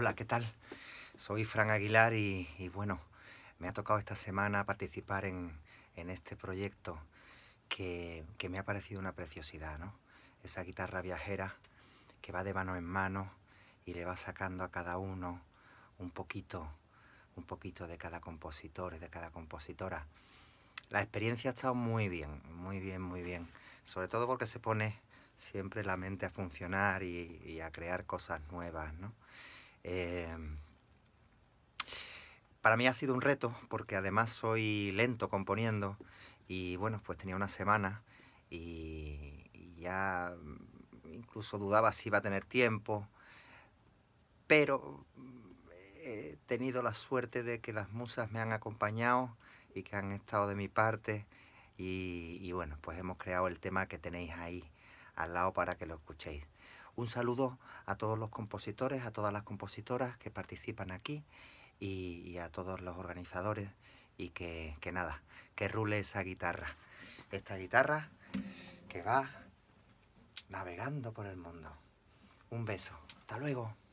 Hola, ¿qué tal? Soy Fran Aguilar y, bueno, me ha tocado esta semana participar en, este proyecto que, me ha parecido una preciosidad, ¿no? Esa guitarra viajera que va de mano en mano y le va sacando a cada uno un poquito, un poquito de cada compositor y de cada compositora. La experiencia ha estado muy bien, muy bien, muy bien. Sobre todo porque se pone siempre la mente a funcionar y, y a crear cosas nuevas, ¿no? Em, para mí ha sido un reto porque además soy lento componiendo y bueno, pues tenía una semana y, ya mm, incluso dudaba si iba a tener tiempo, pero mm, he tenido la suerte de que las musas me han acompañado y que han estado de mi parte y bueno, pues hemos creado el tema que tenéis ahí al lado para que lo escuchéis. Un saludo a todos los compositores, a todas las compositoras que participan aquí y, a todos los organizadores y que, que nada, que rule esa guitarra. Esta guitarra que va navegando por el mundo. Un beso. Hasta luego.